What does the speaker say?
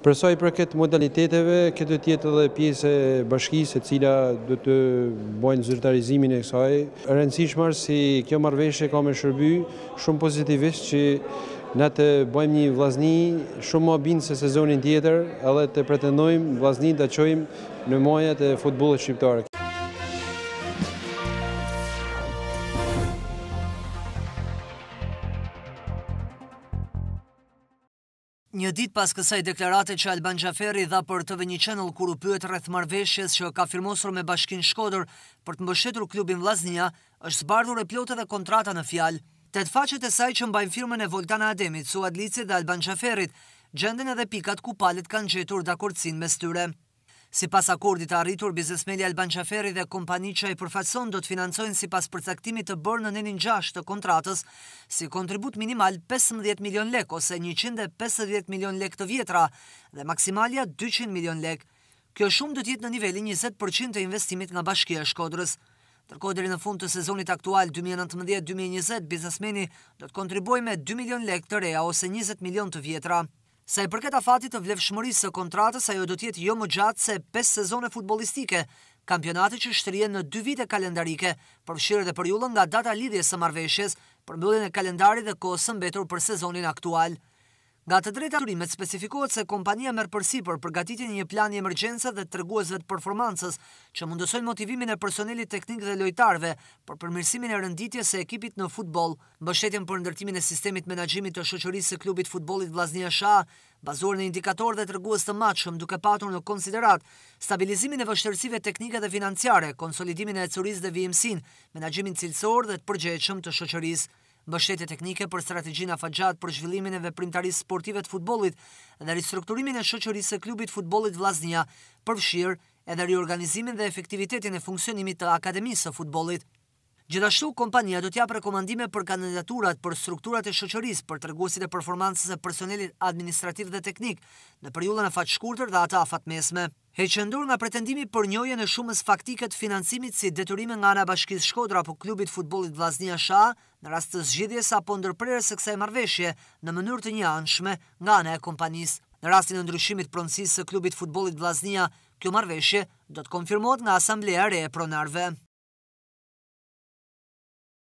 Përsoj për këtë modaliteteve, këtë dhe tjetë dhe pjese bashkisë e cila dhe të bojnë zyrtarizimin e kësaj. Rëndësishmarë si kjo marveshe ka me shërby shumë pozitivisht që na të bojmë një vlazni shumë më binë se sezonin tjetër edhe të pretendojmë vlazni të qojmë në mojat e futbolet shqiptarë. Një dit pas kësaj deklarate që Alban Gjaferi dha për TV1 Channel kur u pyet rreth marveshjes që ka firmosur me bashkin Shkodër për të mbështetur klubin Vlaznia, është zbardhur e plotë dhe kontrata në fjalë. Tet faqet e saj që mbajnë firmën e Voltana Ademit, Suad dhe Alban Gjaferit, gjenden edhe pikat ku palet kanë gjetur dakordësin me styre. Si pas akordit arritur, biznesmeli Alban Qaferi dhe kompani që e përfatson do të financojnë si pas përcaktimit të bërë në nenin 6 të kontratës, si kontribut minimal 15 milion lek ose 150 milion lek të vjetra dhe maksimalja 200 milion lek. Kjo shumë do tjetë në nivelin 20% të investimit nga bashkia shkodrës. Tërkoderi në fund të sezonit aktual 2019-2020, biznesmeni do të kontribuaj me 2 milion lek të reja ose 20 milion të vjetra. Sa i përket afatit të vlefshmërisë së kontratës, ajo do të jetë jo më gjatë se 5 sezone futbollistike, kampionati që shtërien në 2 vite kalendarike, përfshirë edhe periudhën nga data lidhjes së marveshjes, për e kalendarit dhe kohën mbetur për sezonin aktual. Nga të drejta turimet specifikohet se kompania mërë përsi për përgatitin një plan i emergjensa dhe të të performansës që mundësojnë motivimin e personelit teknik dhe lojtarve për përmirësimin e rënditje se ekipit në futbol, mbështetjen për ndërtimin e sistemit menagjimit të shëqërisë e klubit futbolit Vlaznia Shah, bazuar në indikator dhe të të matëshëm duke patur në konsiderat stabilizimin e vështërësive teknike dhe financiare, konsolidimin e ecuris dhe vijimsin, menagjimin cilësor dhe të përgjeqëm të shëqërisë bështetje teknike për strategjin afajat për zhvillimin e veprimtaris sportive të futbolit dhe restrukturimin e shëqërisë e klubit futbolit vlasnia përfshirë edhe riorganizimin dhe efektivitetin e funksionimit të akademisë të futbolit. Gjithashtu, kompania do t'ja prekomandime për kandidaturat për strukturat e shëqëris për tërguesit e performansës e personelit administrativ dhe teknik në periullën e fat shkurtër dhe ata a fatë mesme. He që ndur nga pretendimi për njoje në shumës faktikët financimit si deturime nga nga bashkiz Shkodra apo klubit futbolit Vlaznia Sha në rast të zgjidhjes apo ndërprerës e kësaj marveshje në mënyrë të një anshme nga nga e kompanis. Në rastin e ndryshimit pronsisë së klubit futbolit Vlaznia, kjo marveshje do të konfirmohet nga asamblea re e pronarve.